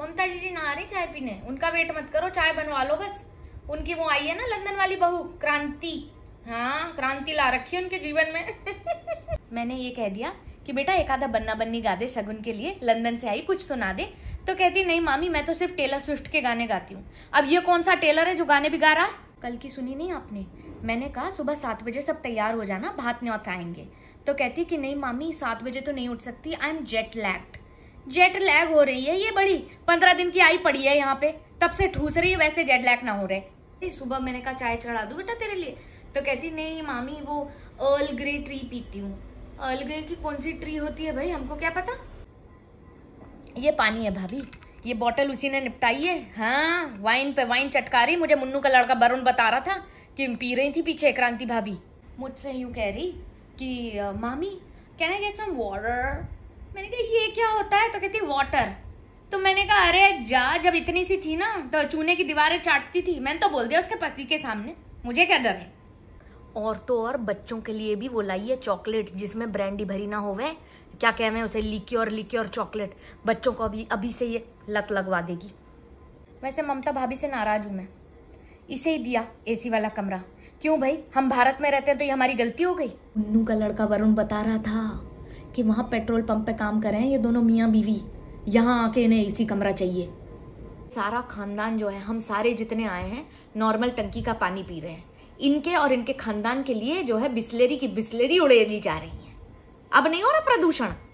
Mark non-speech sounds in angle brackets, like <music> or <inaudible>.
ममता जी जी ना आ रही चाय पीने उनका वेट मत करो चाय बनवा लो बस उनकी वो आई है ना लंदन वाली बहू क्रांति हाँ क्रांति ला रखी है उनके जीवन में <laughs> मैंने ये कह दिया कि बेटा एक आधा बन्ना बन्नी गा दे शगुन के लिए लंदन से आई कुछ सुना दे तो कहती नहीं मामी मैं तो सिर्फ टेलर स्विफ्ट के गाने गाती हूँ अब ये कौन सा टेलर है जो गाने भी गा रहा है कल की सुनी नहीं आपने मैंने कहा सुबह सात बजे सब तैयार हो जाना भात न्यौत आएंगे तो कहती कि नहीं मामी सात बजे तो नहीं उठ सकती I am jet lagged jet lag हो रही है ये बड़ी पंद्रह दिन की आई पड़ी है यहाँ पे तब से ठूस रही है वैसे जेट लैग ना हो रहे सुबह मैंने कहा चाय चढ़ा दू बेटा तेरे लिए तो कहती नहीं मामी वो अर्ल ग्रे ट्री पीती हूँ अर्ल ग्रे की कौन सी ट्री होती है भाई हमको क्या पता ये पानी है भाभी ये बॉटल उसी ने निपटाई है हाँ वाइन पे वाइन चटका रही मुझे मुन्नू का लड़का वरुण बता रहा था कि पी रही थी पीछे क्रांति भाभी मुझसे यूँ कह रही कि मामी can I get some water मैंने कहा ये क्या होता है तो कहती वाटर तो मैंने कहा अरे जा जब इतनी सी थी ना तो चूने की दीवारें चाटती थी मैंने तो बोल दिया उसके पति के सामने मुझे क्या डर है और तो और बच्चों के लिए भी वो लाई है चॉकलेट जिसमें ब्रांडी भरी ना हो वह क्या कह उसे लिक्योर और लिक्योर और चॉकलेट बच्चों को अभी अभी से ये लत लगवा देगी वैसे ममता भाभी से नाराज हूँ मैं इसे ही दिया एसी वाला कमरा क्यों भाई हम भारत में रहते हैं तो ये हमारी गलती हो गई उन्नू का लड़का वरुण बता रहा था कि वहाँ पेट्रोल पंप पे काम कर रहे हैं ये दोनों मियाँ बीवी यहाँ आके इन्हें इसी कमरा चाहिए सारा खानदान जो है हम सारे जितने आए हैं नॉर्मल टंकी का पानी पी रहे हैं इनके और इनके खानदान के लिए जो है बिस्लेरी की बिस्लेरी उड़ेली जा रही है अब नहीं हो रहा प्रदूषण